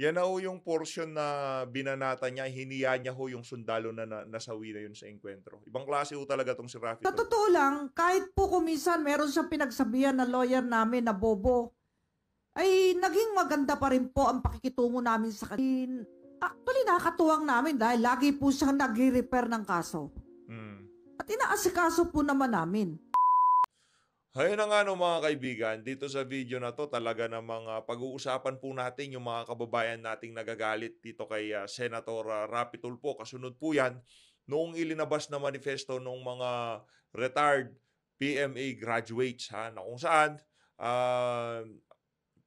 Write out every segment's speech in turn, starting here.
Yan na ho yung portion na binanata niya, hiniya niya ho yung sundalo na, na nasawi na yun sa engkwentro. Ibang klase ho talaga tong si Rafi. Sa totoo lang, kahit po kumisan meron siyang pinagsabihan na lawyer namin na bobo, ay naging maganda pa rin po ang pakikitungo namin sa kanya. Actually, nakatuwang namin dahil lagi po siyang nag refer ng kaso. Mm. At inaasikaso po naman namin. Hay na nga no mga kaibigan, dito sa video na to talaga na mga ah, pag-uusapan po natin yung mga kababayan nating nagagalit dito kay uh, Senator uh, Rapi Kasunod po yan noong ilinabas na manifesto ng mga retired PMA graduates ha, na kung saan uh,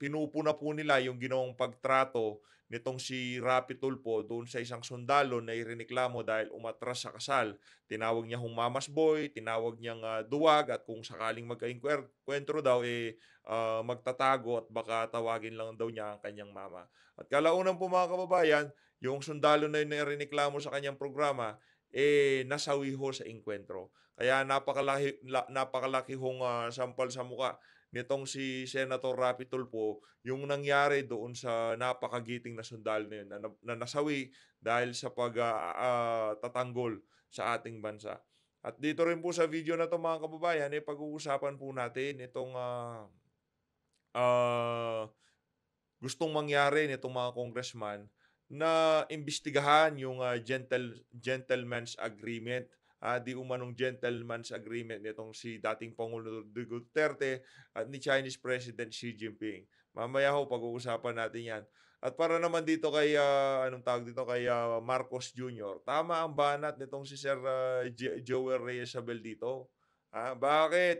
na po nila yung ginawang pagtrato nitong si Rapi Tulpo doon sa isang sundalo na ireneklamo dahil umatras sa kasal. Tinawag niya humamas boy, tinawag niyang uh, duwag at kung sakaling magkainkwentro daw eh uh, magtatago at baka tawagin lang daw niya ang kanyang mama. At kalaunan po mga kababayan, yung sundalo na yun na ireneklamo sa kanyang programa eh nasawi ho sa inkwentro. Kaya napakalaki la, napakalaki hong uh, sampal sa muka nitong si Senator Rapi Tulfo yung nangyari doon sa napakagiting na sundalo na yun na, na nasawi dahil sa pagtatanggol ah, ah, uh, uh, sa ating bansa. At dito rin po sa video na to mga kababayan, eh, pag-uusapan po natin itong uh, uh, gustong mangyari nitong mga congressman na imbestigahan yung uh, gentle, gentleman's agreement uh, di umanong gentleman's agreement nitong si dating Pangulo Duterte at ni Chinese President Xi Jinping. Mamaya ho pag-uusapan natin 'yan. At para naman dito kay uh, anong tawag dito kay uh, Marcos Jr. Tama ang banat nitong si Sir uh, J- Joel Reyesabel dito. Ah, Bakit?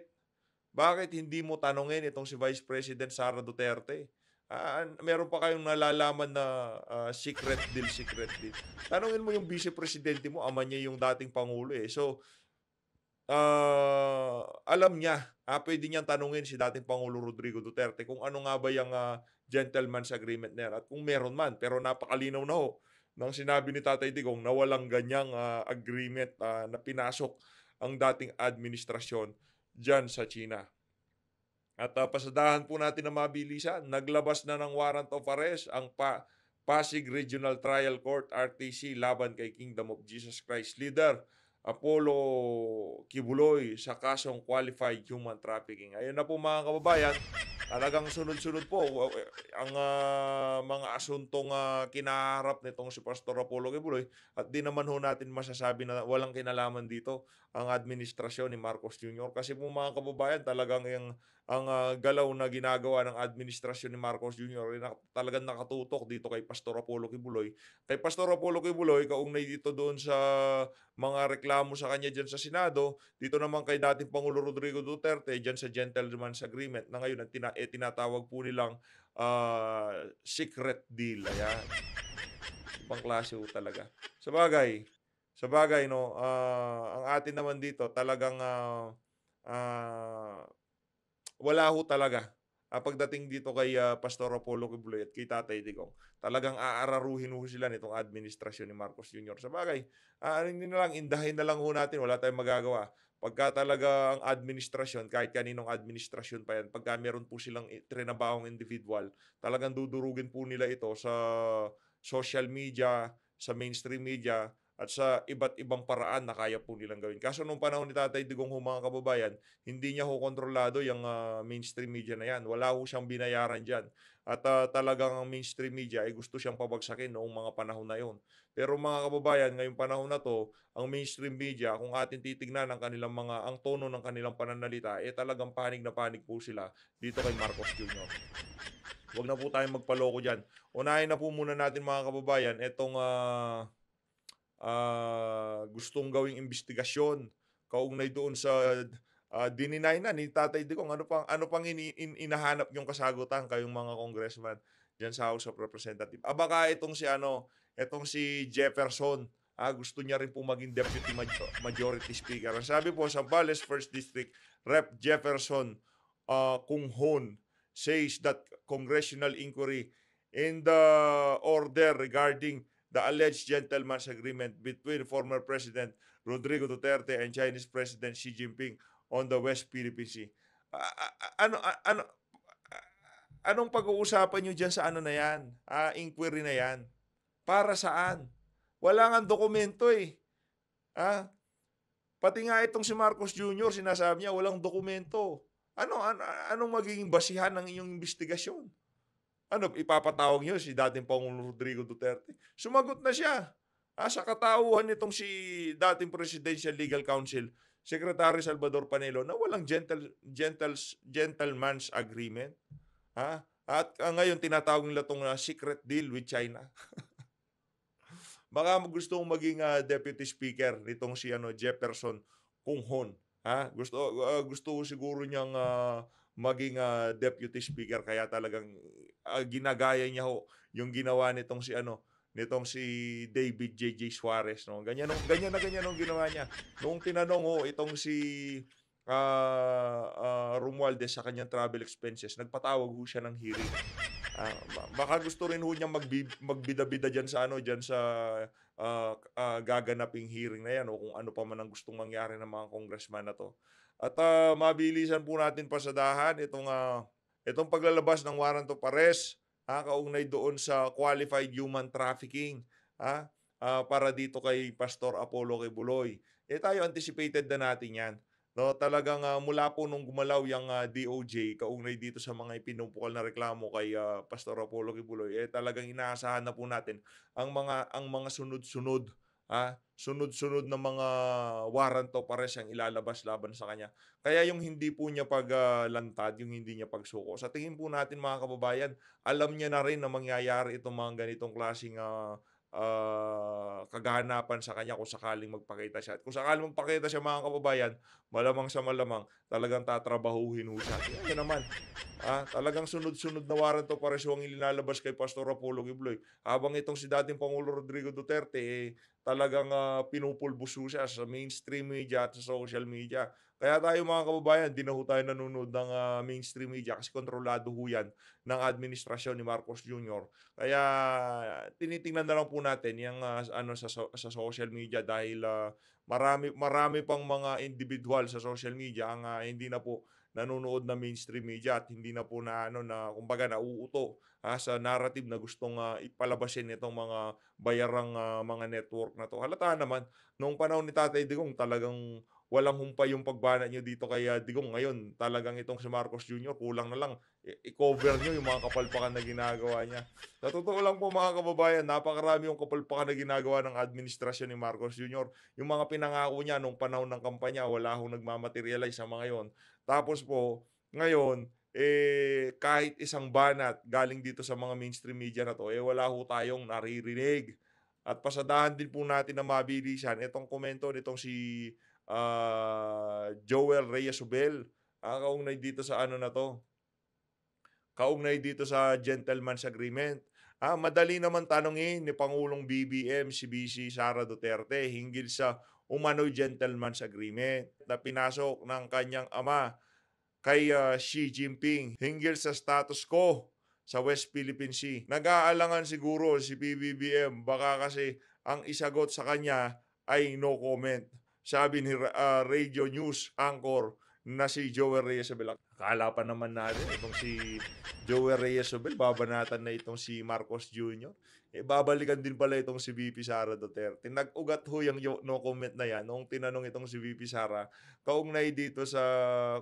Bakit hindi mo tanongin itong si Vice President Sara Duterte? Uh, meron pa kayong nalalaman na uh, secret deal, secret deal. Tanungin mo yung vice-presidente mo, ama niya yung dating pangulo eh. So, uh, alam niya, ah, pwede niyang tanungin si dating Pangulo Rodrigo Duterte kung ano nga ba yung uh, gentleman's agreement na at kung meron man. Pero napakalinaw na ho oh, nang sinabi ni Tatay Digong na walang ganyang uh, agreement uh, na pinasok ang dating administrasyon dyan sa China. At uh, pasadahan po natin na mabilisan, naglabas na ng warrant of arrest ang pa Pasig Regional Trial Court RTC laban kay Kingdom of Jesus Christ leader Apollo Kibuloy sa kasong qualified human trafficking. Ayun na po mga kababayan, talagang sunod-sunod po ang uh, mga asuntong uh, kinaharap nitong si Pastor Apollo Kibuloy at di naman ho natin masasabi na walang kinalaman dito ang administrasyon ni Marcos Jr. Kasi po mga kababayan, talagang yung ang uh, galaw na ginagawa ng administrasyon ni Marcos Jr. ay na, talagang nakatutok dito kay Pastor Apollo Kibuloy. Kay Pastor Apollo Kibuloy, kaugnay dito doon sa mga reklamo sa kanya dyan sa Senado, dito naman kay dating Pangulo Rodrigo Duterte dyan sa Gentleman's Agreement na ngayon ang tina, eh, tinatawag po nilang uh, secret deal. Ayan. Ibang klase talaga. Sa bagay, sa bagay, no, uh, ang atin naman dito talagang uh, uh, wala ho talaga. Uh, pagdating dito kay uh, Pastor Apollo Kibuloy at kay Tatay Digong, talagang aararuhin ho sila nitong administrasyon ni Marcos Jr. Sa bagay, uh, hindi na lang, indahin na lang ho natin, wala tayong magagawa. Pagka talaga ang administrasyon, kahit kaninong administrasyon pa yan, pagka meron po silang trinabawang individual, talagang dudurugin po nila ito sa social media, sa mainstream media, at sa iba't ibang paraan na kaya po nilang gawin. Kaso nung panahon ni Tatay Digong ho mga kababayan, hindi niya ho kontrolado yung uh, mainstream media na yan. Wala ho siyang binayaran dyan. At uh, talagang ang mainstream media ay gusto siyang pabagsakin noong mga panahon na yon. Pero mga kababayan, ngayong panahon na to, ang mainstream media, kung atin titignan ang kanilang mga, ang tono ng kanilang pananalita, eh talagang panig na panig po sila dito kay Marcos Jr. Huwag na po tayong magpaloko dyan. Unahin na po muna natin mga kababayan, itong... uh, uh, gustong gawing investigasyon kaugnay doon sa uh, dininay na ni Tatay Digong ano pang ano pang in, in, inahanap yung kasagutan kayong mga congressman diyan sa House of Representatives. Ah, baka itong si ano, itong si Jefferson, ah, gusto niya rin po maging deputy major- majority speaker. Ang sabi po sa Bales st District Rep Jefferson uh, ah, Kunghon says that congressional inquiry in the order regarding the alleged gentleman's agreement between former President Rodrigo Duterte and Chinese President Xi Jinping on the West Philippine Sea. Uh, ano, ano, anong pag-uusapan nyo dyan sa ano na yan? Uh, inquiry na yan? Para saan? Wala nga dokumento eh. Ah, pati nga itong si Marcos Jr. sinasabi niya walang dokumento. Ano, ano anong magiging basihan ng inyong investigasyon? Ano, ipapatawag nyo si dating Pangulong Rodrigo Duterte? Sumagot na siya. Ah, sa katauhan nitong si dating Presidential Legal Counsel, Secretary Salvador Panelo, na walang gentle, gentles, gentleman's agreement. Ha? At ah, ngayon, tinatawag nila itong uh, secret deal with China. Baka gusto kong maging uh, deputy speaker nitong si ano, Jefferson Kunghon. Ha? Gusto, uh, gusto siguro niyang uh, maging uh, deputy speaker kaya talagang uh, ginagaya niya ho yung ginawa nitong si ano nitong si David JJ Suarez no ganyan nung, ganyan na ganyan ang ginawa niya noong tinanong ho itong si uh, uh, Romualdez sa kanyang travel expenses nagpatawag ho siya ng hearing uh, baka gusto rin ho niya magbi, magbida diyan sa ano diyan sa uh, uh, gaganaping hearing na yan o kung ano pa man ang gustong mangyari ng mga congressman na to at uh, mabilisan po natin pasadahan itong, uh, itong paglalabas ng warrant of arrest ha, ah, kaugnay doon sa qualified human trafficking ha, uh, para dito kay Pastor Apollo Kibuloy. Eh tayo anticipated na natin yan. No, talagang uh, mula po nung gumalaw yung uh, DOJ kaugnay dito sa mga ipinupukal na reklamo kay uh, Pastor Apollo Kibuloy, eh talagang inaasahan na po natin ang mga ang mga sunod-sunod ah, sunod-sunod na mga warrant of arrest ang ilalabas laban sa kanya. Kaya yung hindi po niya paglantad, yung hindi niya pagsuko. Sa tingin po natin mga kababayan, alam niya na rin na mangyayari itong mga ganitong klaseng uh, uh, kaganapan sa kanya kung sakaling magpakita siya. At kung sakaling magpakita siya mga kababayan, malamang sa malamang, talagang tatrabahuhin ho siya. Yan naman. Ah, talagang sunod-sunod na warrant of arrest ang ilinalabas kay Pastor Apollo Gibloy. Habang itong si dating Pangulo Rodrigo Duterte, eh, talagang uh, ah, pinupulbuso siya sa mainstream media at sa social media. Kaya tayo mga kababayan, di na ho tayo nanonood ng uh, mainstream media kasi kontrolado ho yan ng administrasyon ni Marcos Jr. Kaya tinitingnan na lang po natin yung uh, ano sa, sa social media dahil uh, marami marami pang mga individual sa social media ang uh, hindi na po nanonood na mainstream media at hindi na po na ano na kumbaga nauuto ha, sa narrative na gustong uh, ipalabasin nitong mga bayarang uh, mga network na to. Halata naman nung panahon ni Tatay Digong talagang walang humpay yung pagbana nyo dito kaya ah, Digong ngayon. Talagang itong si Marcos Jr. kulang na lang. I-cover nyo yung mga kapalpakan na ginagawa niya. Sa totoo lang po mga kababayan, napakarami yung kapalpakan na ginagawa ng administrasyon ni Marcos Jr. Yung mga pinangako niya nung panahon ng kampanya, wala akong nagmamaterialize sa mga yon. Tapos po, ngayon, eh, kahit isang banat galing dito sa mga mainstream media na to, eh, wala ho tayong naririnig. At pasadahan din po natin na mabilisan itong komento nitong si uh, Joel Reyes Ubel. Ah, kaugnay dito sa ano na to. Kaugnay dito sa gentleman's agreement. Ah, madali naman tanongin ni Pangulong BBM si BC Sara Duterte hinggil sa umano'y gentleman's agreement na pinasok ng kanyang ama kay uh, Xi Jinping hinggil sa status quo sa West Philippine Sea. Nag-aalangan siguro si PBBM baka kasi ang isagot sa kanya ay no comment sabi ni uh, Radio News anchor na si Joey Reyes Abel. Akala pa naman natin itong si Joey Reyes Abel, babanatan na itong si Marcos Jr. Eh, babalikan din pala itong si VP Sara Duterte. Nag-ugat ho yung no comment na yan nung tinanong itong si VP Sara kaugnay dito sa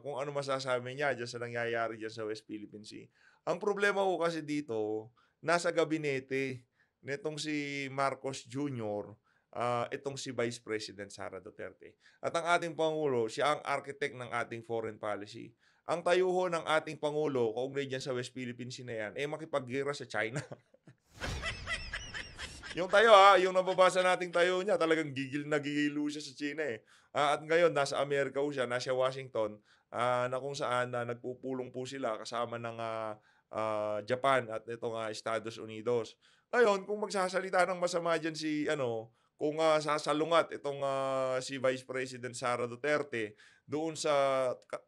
kung ano masasabi niya dyan sa nangyayari dyan sa West Philippine Sea. Ang problema ko kasi dito, nasa gabinete nitong si Marcos Jr., uh, itong si Vice President Sara Duterte. At ang ating Pangulo, siya ang architect ng ating foreign policy. Ang tayuho ng ating Pangulo, kaugnay dyan sa West Philippines na yan, eh makipaggira sa China. yung tayo ha, ah, yung nababasa nating tayo niya, talagang gigil na gigil siya sa China eh. Uh, at ngayon, nasa Amerika ho siya, nasa Washington, uh, na kung saan uh, nagpupulong po sila kasama ng uh, uh, Japan at itong uh, Estados Unidos. Ngayon, kung magsasalita ng masama dyan si, ano, kung uh, sasalungat itong uh, si Vice President Sara Duterte doon sa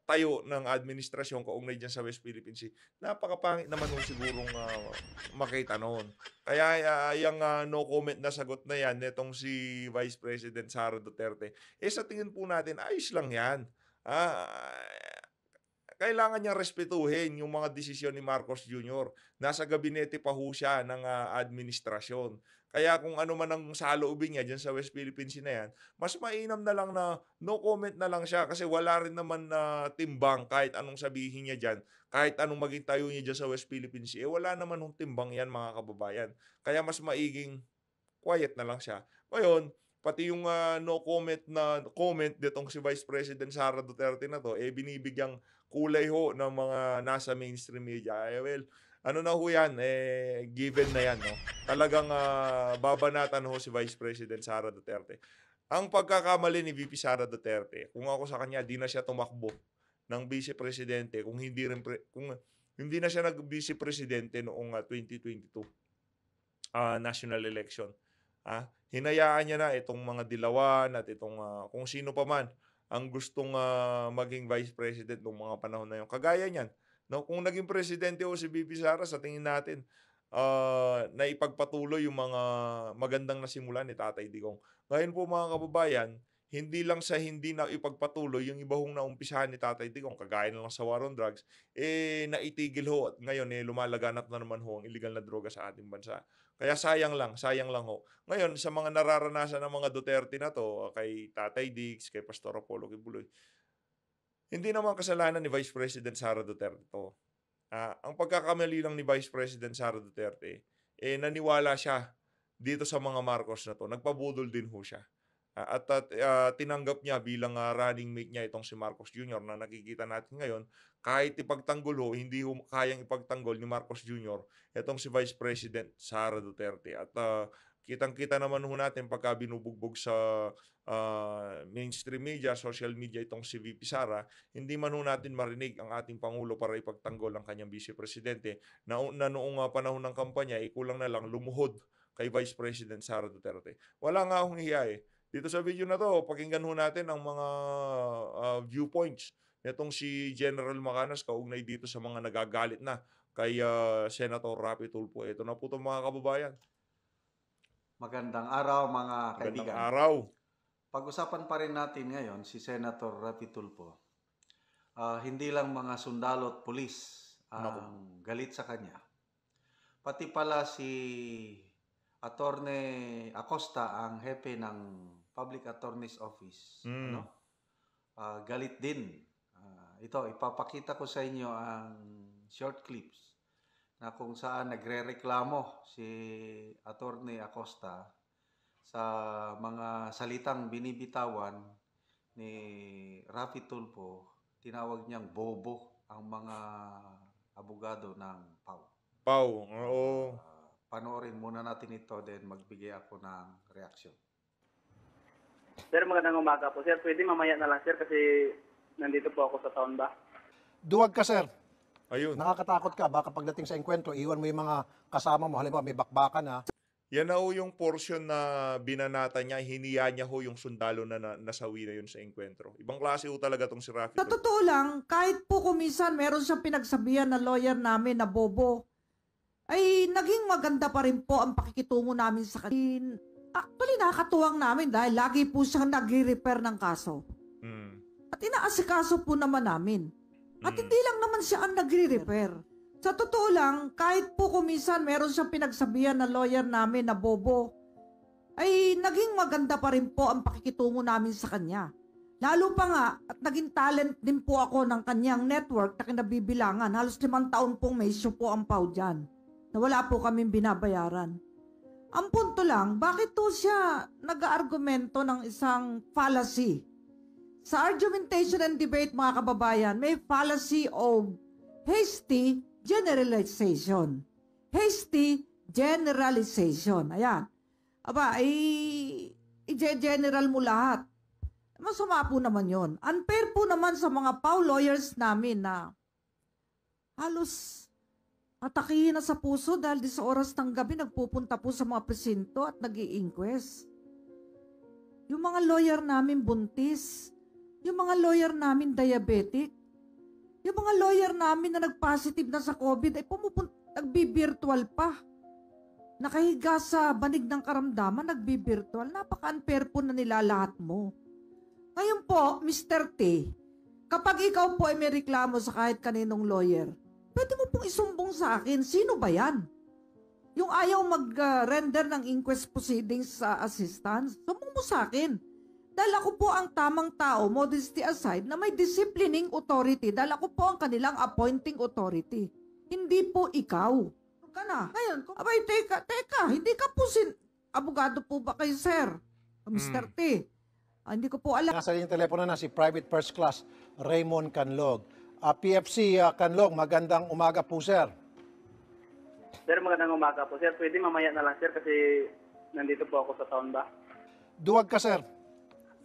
tayo ng administrasyon kaugnay dyan sa West Philippine Sea, napakapangit naman nung sigurong uh, makita noon. Kaya uh, yung uh, no comment na sagot na yan nitong si Vice President Sara Duterte, eh sa tingin po natin, ayos lang yan. Ah, kailangan niya respetuhin yung mga desisyon ni Marcos Jr. Nasa gabinete pa ho siya ng uh, administrasyon. Kaya kung ano man ang saloobin niya dyan sa West Philippines Sea na yan, mas mainam na lang na no comment na lang siya kasi wala rin naman na uh, timbang kahit anong sabihin niya dyan. Kahit anong maging tayo niya dyan sa West Philippines, eh, wala naman ng timbang yan mga kababayan. Kaya mas maiging quiet na lang siya. Ngayon, pati yung uh, no comment na comment nitong si Vice President Sara Duterte na to, eh binibigyang kulay ho ng mga nasa mainstream media. Eh, well, ano na ho yan, eh, given na yan. No? Talagang uh, babanatan ho si Vice President Sara Duterte. Ang pagkakamali ni VP Sara Duterte, kung ako sa kanya, di na siya tumakbo ng vice presidente kung hindi rin pre, kung hindi na siya nag vice presidente noong uh, 2022 uh, national election. Ah, hinayaan niya na itong mga dilawan at itong uh, kung sino pa man ang gustong uh, maging vice president ng mga panahon na yon. Kagaya niyan, no, kung naging presidente o si BP Sara, sa tingin natin, uh, ah, na ipagpatuloy yung mga magandang nasimulan ni Tatay Digong. Ngayon po mga kababayan, hindi lang sa hindi na ipagpatuloy yung iba hong naumpisahan ni Tatay Digong, kagaya na lang sa war on drugs, eh naitigil ho at ngayon eh lumalaganap na naman ho ang illegal na droga sa ating bansa. Kaya sayang lang, sayang lang ho. Ngayon, sa mga nararanasan ng mga Duterte na to, kay Tatay Dix, kay Pastor Apollo Kibuloy, hindi naman kasalanan ni Vice President Sara Duterte to. Uh, ang pagkakamali lang ni Vice President Sara Duterte, eh naniwala siya dito sa mga Marcos na to. Nagpabudol din ho siya at at uh, tinanggap niya bilang uh, running mate niya itong si Marcos Jr. na nakikita natin ngayon, kahit ipagtanggol ho, hindi ho kayang ipagtanggol ni Marcos Jr. itong si Vice President Sara Duterte. At uh, kitang-kita naman ho natin pagka binubugbog sa uh, mainstream media, social media itong si VP Sara, hindi man ho natin marinig ang ating Pangulo para ipagtanggol ang kanyang Vice Presidente na, na noong uh, panahon ng kampanya, ikulang eh, na lang lumuhod kay Vice President Sara Duterte. Wala nga akong hiya eh. Dito sa video na to, pakinggan ho natin ang mga uh, viewpoints nitong si General Macanas kaugnay dito sa mga nagagalit na kay uh, Senator Rapi Tulfo. Ito na po itong mga kababayan. Magandang araw mga kaibigan. Magandang araw. Pag-usapan pa rin natin ngayon si Senator Rapi Tulfo. Uh, hindi lang mga sundalo at pulis ang Naku. galit sa kanya. Pati pala si Atorne Acosta ang hepe ng Public Attorney's Office. Mm. Ano? Uh, galit din. Uh, ito, ipapakita ko sa inyo ang short clips na kung saan nagrereklamo si Attorney Acosta sa mga salitang binibitawan ni Rafi Tulfo, tinawag niyang bobo ang mga abogado ng PAW. PAW, oo. Uh, panoorin muna natin ito then magbigay ako ng reaction. Sir, magandang umaga po. Sir, pwede mamaya na lang, sir, kasi nandito po ako sa town ba? Duwag ka, sir. Ayun. Nakakatakot ka. Baka pagdating sa enkwentro, iwan mo yung mga kasama mo. Halimbawa, may bakbakan ha. Yan na ho yung portion na binanata niya, hiniya niya ho yung sundalo na, na nasawi na yun sa enkwentro. Ibang klase ho talaga tong si Rafi. Sa totoo lang, kahit po kumisan meron siyang pinagsabihan na lawyer namin na bobo, ay naging maganda pa rin po ang pakikitungo namin sa kanin Actually, nakakatuwang namin dahil lagi po siyang nagre repair ng kaso. Mm. At inaasikaso po naman namin. At mm. hindi lang naman siya ang nagre-repair. Sa totoo lang, kahit po kumisan meron siyang pinagsabihan na lawyer namin na bobo, ay naging maganda pa rin po ang pakikitungo namin sa kanya. Lalo pa nga, at naging talent din po ako ng kanyang network na kinabibilangan. Halos limang taon pong may issue po ang pau dyan. Na wala po kaming binabayaran. Ang punto lang, bakit to siya nag-argumento ng isang fallacy? Sa argumentation and debate, mga kababayan, may fallacy of hasty generalization. Hasty generalization. Ayan. Aba, i- i-general mo lahat. Masama po naman yon. Unfair po naman sa mga Pau lawyers namin na halos Patakihin na sa puso dahil di sa oras ng gabi nagpupunta po sa mga presinto at nag inquest Yung mga lawyer namin buntis, yung mga lawyer namin diabetic, yung mga lawyer namin na nag-positive na sa COVID ay pumupunta, nagbi-virtual pa. Nakahiga sa banig ng karamdaman, nagbi-virtual. Napaka-unfair po na nila lahat mo. Ngayon po, Mr. T, kapag ikaw po ay may reklamo sa kahit kaninong lawyer, Pwede mo pong isumbong sa akin, sino ba yan? Yung ayaw mag-render ng inquest proceedings sa assistance, sumbong mo sa akin. Dahil ako po ang tamang tao, modesty aside, na may disciplining authority. Dahil ako po ang kanilang appointing authority. Hindi po ikaw. Ka na. Ngayon, kung, abay, teka, teka, hindi ka po sin... Abogado po ba kayo, sir? Mr. Mm. T. Ah, hindi ko po alam. Nasa yung telepono na si Private First Class Raymond Canlog. Uh, ah, PFC uh, ah, Kanlong, magandang umaga po sir. Sir, magandang umaga po sir. Pwede mamaya na lang sir kasi nandito po ako sa town ba? Duwag ka sir.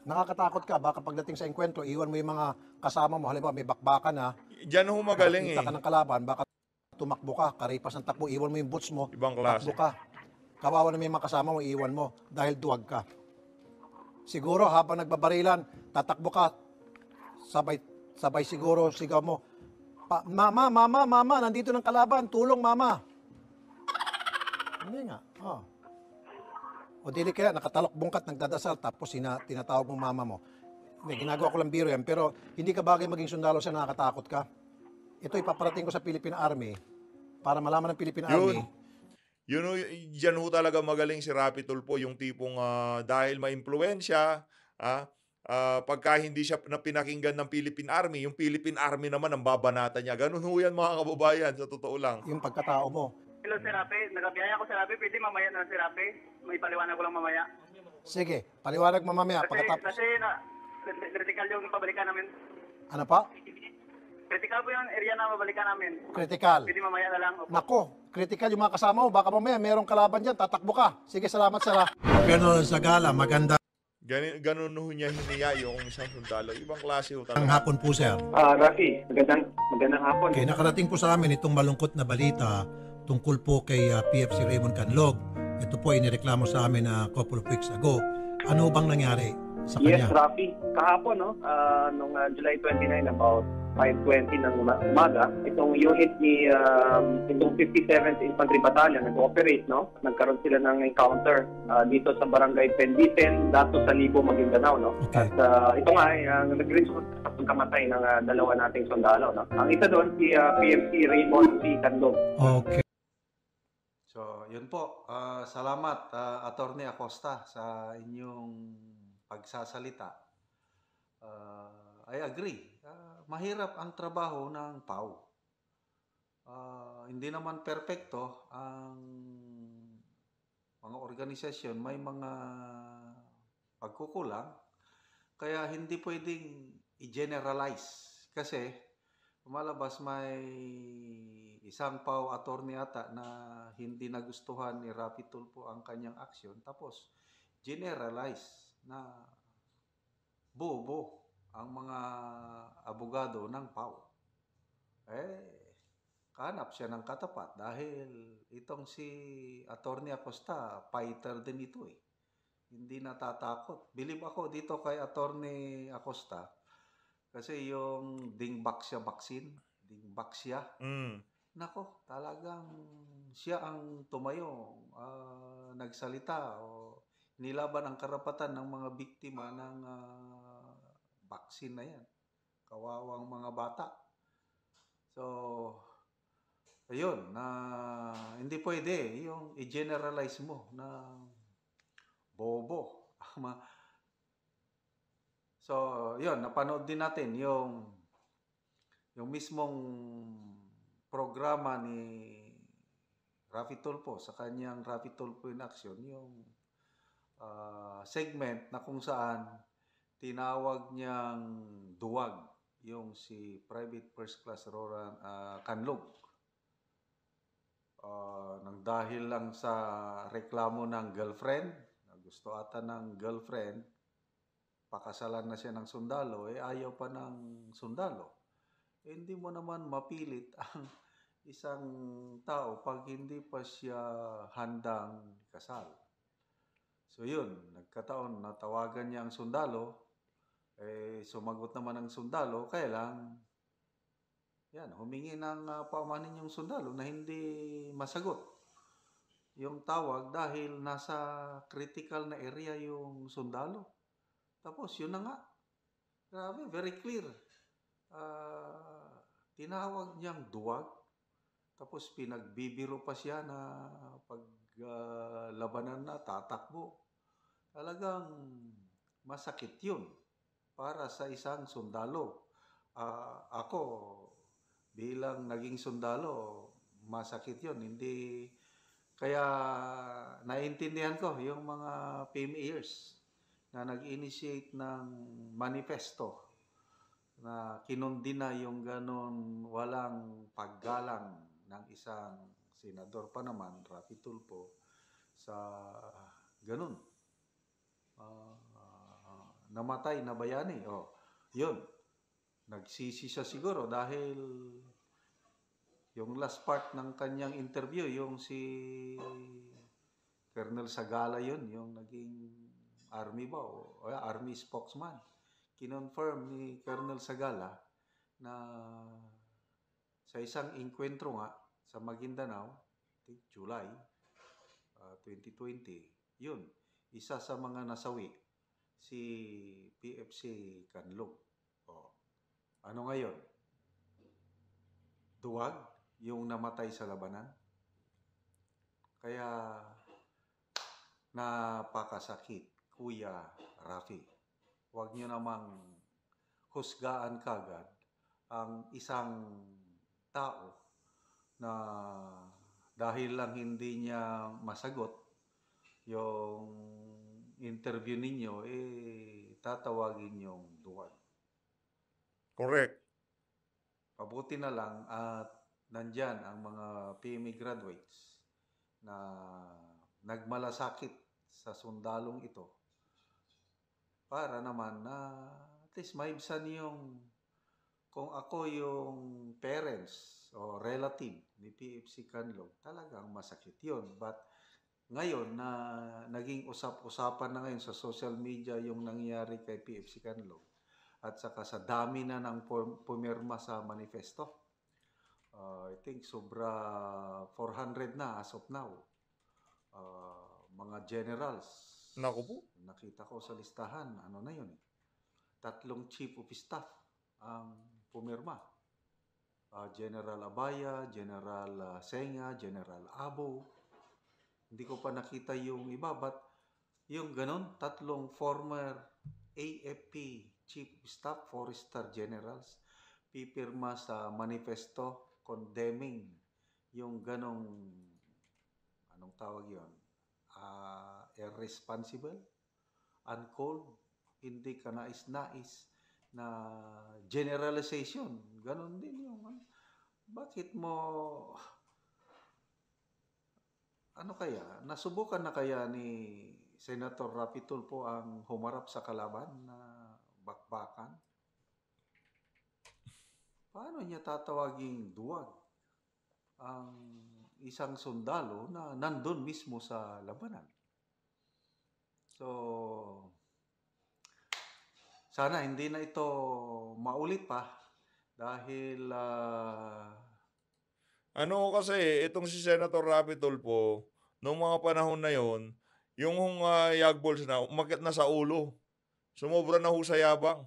Nakakatakot ka. Baka pagdating sa enkwentro, iwan mo yung mga kasama mo. Halimbawa, may bakbakan ha. Diyan ho magaling eh. ka ng kalaban, baka tumakbo ka, karipas ng takbo, iwan mo yung boots mo. Ibang klase. Takbo ka. Kawawa na may mga kasama mo, iwan mo dahil duwag ka. Siguro habang nagbabarilan, tatakbo ka, sabay Sabay siguro sigaw mo, pa, Mama, Mama, Mama, nandito ng kalaban, tulong Mama. Hindi nga. Oh. O dili kaya nakatalok bungkat, nagdadasal, tapos sina, tinatawag mo mama mo. Hindi, ginagawa ko lang biro yan, pero hindi ka bagay maging sundalo sa nakakatakot ka. Ito ipaparating ko sa Philippine Army para malaman ng Philippine Army. Yun, yun, oh, yun, yan ho talaga magaling si Rapi Tulpo, yung tipong uh, dahil maimpluensya, ah, uh, pagka hindi siya na pinakinggan ng Philippine Army, yung Philippine Army naman ang babanata niya. Ganun ho yan mga kababayan, sa totoo lang. Yung pagkatao mo. Hello, Serape. Nagabiyaya ako, Serape. Pwede mamaya na, Serape. May paliwanag ko lang mamaya. Sige, paliwanag mo mamaya. Kasi, pagkatapos. kasi na, critical yung pabalikan namin. Ano pa? Critical po yung area na mabalikan namin. Critical. Pwede mamaya na lang. Opo. Nako, critical yung mga kasama mo. Baka mamaya merong kalaban dyan, tatakbo ka. Sige, salamat, Sara. Pero sa gala, maganda. Ganun, ganun ho niya hiniya yung isang sundalo. Ibang klase ho Ang talaga. hapon po, sir. Ah, Rafi, magandang, magandang hapon. Okay, nakarating po sa amin itong malungkot na balita tungkol po kay ah, PFC Raymond Canlog. Ito po ay nireklamo sa amin na couple of weeks ago. Ano bang nangyari sa kanya? Yes, Rafi. Kahapon, no? Ah, nung ah, July 29, about 5.20 ng umaga, itong unit ni um, itong 57th Infantry Battalion nag-operate, no? Nagkaroon sila ng encounter uh, dito sa Barangay Penditen, dato sa Libo, Maguindanao, no? Okay. At uh, ito nga eh, ay uh, nag-result sa pagkamatay ng uh, dalawa nating sundalo, no? Ang isa doon si uh, PFC Raymond C. Candog. Okay. So, yun po. Uh, salamat, uh, Attorney Acosta, sa inyong pagsasalita. Uh, I agree. Uh, mahirap ang trabaho ng PAW. Uh, ah, hindi naman perpekto ang mga organisasyon. May mga pagkukulang. Kaya hindi pwedeng i-generalize. Kasi malabas may isang PAW attorney ata na hindi nagustuhan ni Rapi Tulpo ang kanyang aksyon. Tapos generalize na bobo ang mga abogado ng PAO. Eh, kanap siya ng katapat dahil itong si Attorney Acosta, fighter din ito eh. Hindi natatakot. Believe ako dito kay Attorney Acosta kasi yung dingbak siya vaccine, dingbak siya. Mm. Nako, talagang siya ang tumayo, uh, nagsalita o nilaban ang karapatan ng mga biktima ng uh, Vaccine na yan. Kawawang mga bata. So, ayun, na hindi pwede yung i-generalize mo na bobo. so, yun, napanood din natin yung yung mismong programa ni Rafi Tulfo sa kanyang Rafi Tulfo in Action, yung uh, segment na kung saan tinawag niyang duwag yung si Private First Class Roran uh, ah, Kanlog. Uh, ah, nang dahil lang sa reklamo ng girlfriend, na gusto ata ng girlfriend, pakasalan na siya ng sundalo, eh ayaw pa ng sundalo. Eh, hindi mo naman mapilit ang isang tao pag hindi pa siya handang kasal. So yun, nagkataon natawagan niya ang sundalo, eh, sumagot naman ang sundalo, kaya lang, yan, humingi ng uh, paumanin yung sundalo na hindi masagot yung tawag dahil nasa critical na area yung sundalo. Tapos, yun na nga. Grabe, very clear. Uh, tinawag niyang duwag. Tapos pinagbibiro pa siya na pag uh, labanan na, tatakbo. Talagang masakit yun para sa isang sundalo. Uh, ako, bilang naging sundalo, masakit yon Hindi, kaya naiintindihan ko yung mga PMEers na nag-initiate ng manifesto na kinundina yung ganon walang paggalang ng isang senador pa naman, Rafi Tulpo, sa ganun. Uh, namatay na bayani. Oh, yun. Nagsisi siya siguro dahil yung last part ng kanyang interview, yung si Colonel Sagala yun, yung naging army ba o, o army spokesman. Kinonfirm ni Colonel Sagala na sa isang inkwentro nga sa Maguindanao, July uh, ah, 2020, yun, isa sa mga nasawi si PFC Canlog. Oh. Ano ngayon? Duwag yung namatay sa labanan. Kaya napakasakit, Kuya Rafi. Huwag niyo namang husgaan kagad ang isang tao na dahil lang hindi niya masagot yung interview ninyo, eh, tatawagin yung Duwal. Correct. Pabuti na lang at nandyan ang mga PMA graduates na nagmalasakit sa sundalong ito para naman na at least maibsan yung kung ako yung parents o relative ni PFC Canlog, talagang masakit yun. But ngayon na naging usap-usapan na ngayon sa social media yung nangyari kay PFC Canlog at saka sa dami na ng pumirma sa manifesto. Uh, I think sobra 400 na as of now. Uh, mga generals. Naku po. Nakita ko sa listahan, ano na yun eh. Tatlong chief of staff ang pumirma. Uh, General Abaya, General uh, Senga, General Abo, hindi ko pa nakita yung iba, but yung ganun, tatlong former AFP Chief Staff, Forester Generals, pipirma sa manifesto condemning yung ganong, anong tawag yon uh, ah, irresponsible, uncalled, hindi ka nais-nais na generalization. Ganon din yung, bakit mo ano kaya, nasubukan na kaya ni Senator Rapitul po ang humarap sa kalaban na bakbakan? Paano niya tatawaging duwag ang isang sundalo na nandun mismo sa labanan? So, sana hindi na ito maulit pa dahil uh, ano kasi, itong si Senator Rapi po, noong mga panahon na yon, yung uh, ah, yagballs na, umakit na sa ulo. Sumobra na ho sa yabang.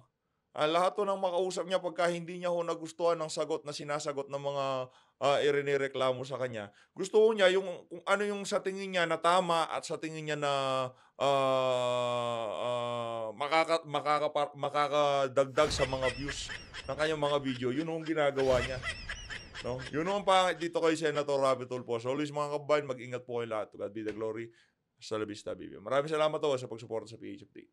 Uh, lahat to ng makausap niya pagka hindi niya ho nagustuhan ng sagot na sinasagot ng mga uh, ah, irinireklamo sa kanya. Gusto ho niya yung kung ano yung sa tingin niya na tama at sa tingin niya na uh, uh, makaka, makaka, makakadagdag sa mga views ng kanyang mga video. Yun ang ginagawa niya. No? Yun ang pangit dito kay Senator Rabbit Hole po. So always mga kabayan, mag-ingat po kayo lahat. God be the glory. Hasta la vista, baby. Maraming salamat po oh, sa pagsuporta sa PH